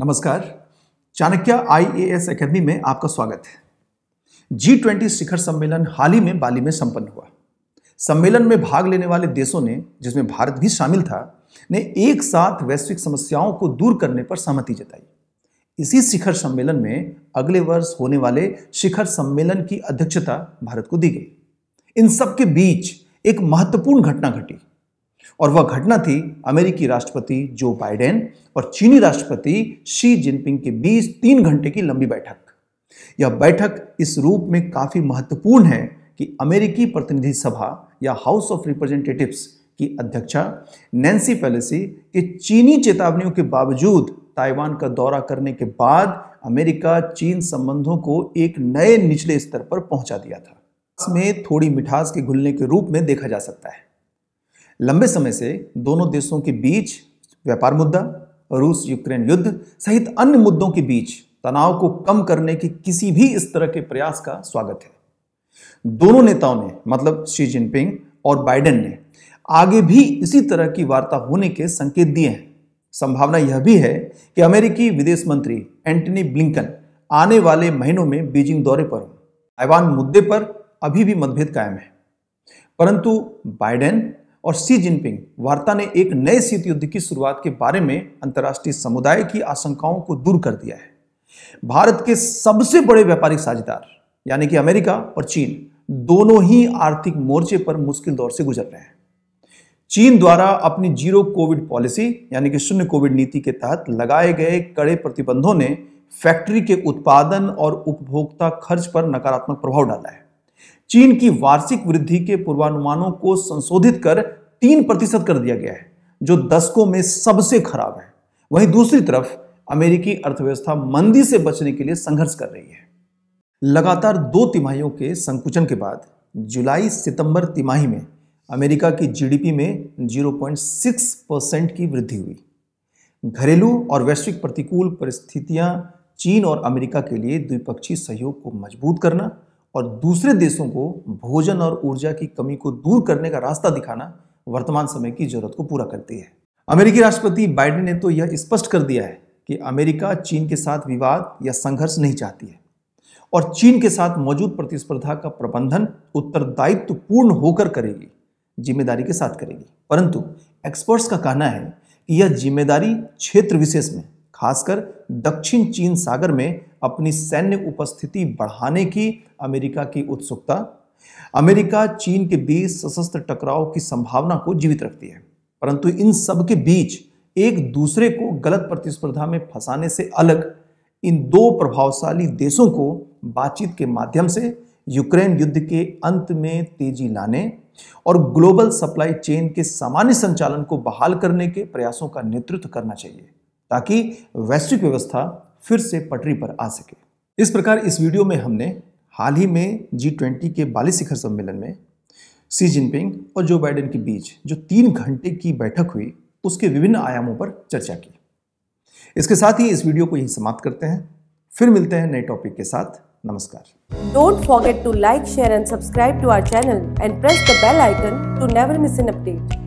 नमस्कार Chanakya IAS academy में आपका स्वागत है जी ट्वेंटी शिखर सम्मेलन हाल ही में बाली में संपन्न हुआ सम्मेलन में भाग लेने वाले देशों ने जिसमें भारत भी शामिल था ने एक साथ वैश्विक समस्याओं को दूर करने पर सहमति जताई इसी शिखर सम्मेलन में अगले वर्ष होने वाले शिखर सम्मेलन की अध्यक्षता भारत को दी गई इन सबके बीच एक महत्वपूर्ण घटना घटी और वह घटना थी अमेरिकी राष्ट्रपति जो बाइडेन और चीनी राष्ट्रपति शी जिनपिंग के बीच तीन घंटे की लंबी बैठक यह बैठक इस रूप में काफ़ी महत्वपूर्ण है कि अमेरिकी प्रतिनिधि सभा या हाउस ऑफ रिप्रेजेंटेटिव्स की अध्यक्षा नैन्सी पेलेसी के चीनी चेतावनियों के बावजूद ताइवान का दौरा करने के बाद अमेरिका चीन संबंधों को एक नए निचले स्तर पर पहुंचा दिया था इसमें थोड़ी मिठास के घुलने के रूप में देखा जा सकता है लंबे समय से दोनों देशों के बीच व्यापार मुद्दा रूस यूक्रेन युद्ध सहित अन्य मुद्दों के बीच तनाव को कम करने के किसी भी इस तरह के प्रयास का स्वागत है दोनों नेताओं ने मतलब शी जिनपिंग और बाइडेन ने आगे भी इसी तरह की वार्ता होने के संकेत दिए हैं संभावना यह भी है कि अमेरिकी विदेश मंत्री एंटनी ब्लिंकन आने वाले महीनों में बीजिंग दौरे पर ऐवान मुद्दे पर अभी भी मतभेद कायम है परंतु बाइडेन और सी जिनपिंग वार्ता ने एक नए शीत युद्ध की शुरुआत के बारे में अंतर्राष्ट्रीय समुदाय की आशंकाओं को दूर कर दिया है भारत के सबसे बड़े व्यापारिक साझेदार यानी कि अमेरिका और चीन दोनों ही आर्थिक मोर्चे पर मुश्किल दौर से गुजर रहे हैं चीन द्वारा अपनी जीरो कोविड पॉलिसी यानी कि शून्य कोविड नीति के तहत लगाए गए कड़े प्रतिबंधों ने फैक्ट्री के उत्पादन और उपभोक्ता खर्च पर नकारात्मक प्रभाव डाला है चीन की वार्षिक वृद्धि के पूर्वानुमानों को संशोधित कर तीन प्रतिशत कर दिया गया है जो दशकों में सबसे खराब है वहीं दूसरी तरफ अमेरिकी अर्थव्यवस्था मंदी से बचने के लिए संघर्ष कर रही है लगातार दो तिमाहियों के संकुचन के बाद जुलाई सितंबर तिमाही में अमेरिका की जीडीपी में 0.6 परसेंट की वृद्धि हुई घरेलू और वैश्विक प्रतिकूल परिस्थितियां चीन और अमेरिका के लिए द्विपक्षीय सहयोग को मजबूत करना और दूसरे देशों को भोजन और ऊर्जा की कमी को दूर करने का रास्ता दिखाना वर्तमान समय की जरूरत को पूरा करती है अमेरिकी राष्ट्रपति बाइडेन ने तो यह स्पष्ट कर दिया है कि अमेरिका चीन के साथ विवाद या संघर्ष नहीं चाहती है और चीन के साथ मौजूद प्रतिस्पर्धा का प्रबंधन उत्तरदायित्व पूर्ण होकर करेगी जिम्मेदारी के साथ करेगी परंतु एक्सपर्ट्स का कहना है कि यह जिम्मेदारी क्षेत्र विशेष में खासकर दक्षिण चीन सागर में अपनी सैन्य उपस्थिति बढ़ाने की अमेरिका की उत्सुकता अमेरिका चीन के बीच सशस्त्र टकराव की संभावना को जीवित रखती है परंतु इन सब के बीच एक दूसरे को गलत प्रतिस्पर्धा में फंसाने से अलग इन दो प्रभावशाली देशों को बातचीत के माध्यम से यूक्रेन युद्ध के अंत में तेजी लाने और ग्लोबल सप्लाई चेन के सामान्य संचालन को बहाल करने के प्रयासों का नेतृत्व करना चाहिए ताकि वैश्विक व्यवस्था फिर से पटरी पर आ सके इस प्रकार इस वीडियो में हमने हाल ही में जी ट्वेंटी के बाली शिखर सम्मेलन में सी जिनपिंग और जो बाइडेन के बीच जो तीन घंटे की बैठक हुई उसके विभिन्न आयामों पर चर्चा की इसके साथ ही इस वीडियो को यही समाप्त करते हैं फिर मिलते हैं नए टॉपिक के साथ नमस्कार don't forget to like share and subscribe to our channel and press the bell icon to never miss an update